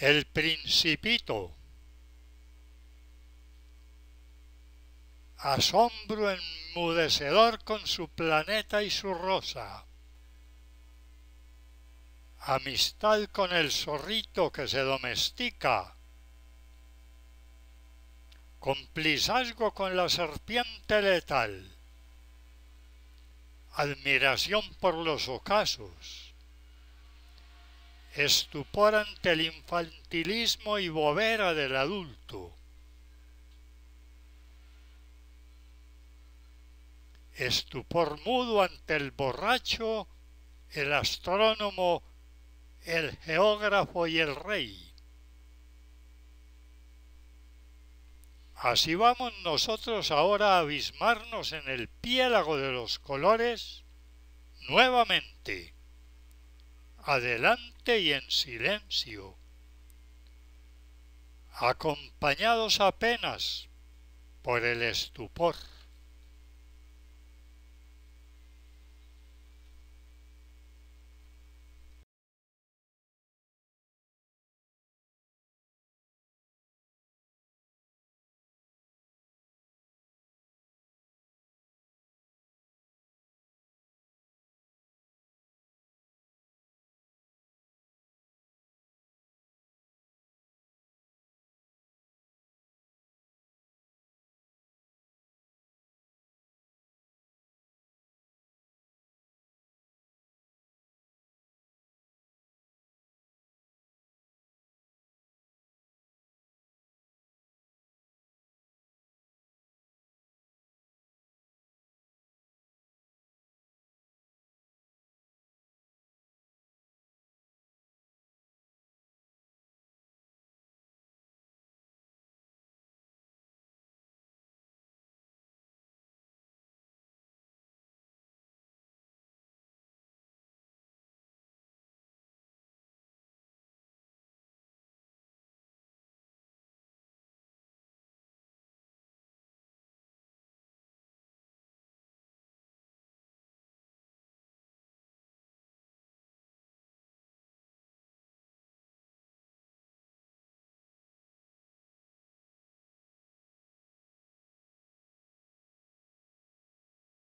El principito. Asombro enmudecedor con su planeta y su rosa. Amistad con el zorrito que se domestica. Complizazgo con la serpiente letal. Admiración por los ocasos estupor ante el infantilismo y bobera del adulto. Estupor mudo ante el borracho, el astrónomo, el geógrafo y el rey. Así vamos nosotros ahora a abismarnos en el piélago de los colores nuevamente adelante y en silencio, acompañados apenas por el estupor.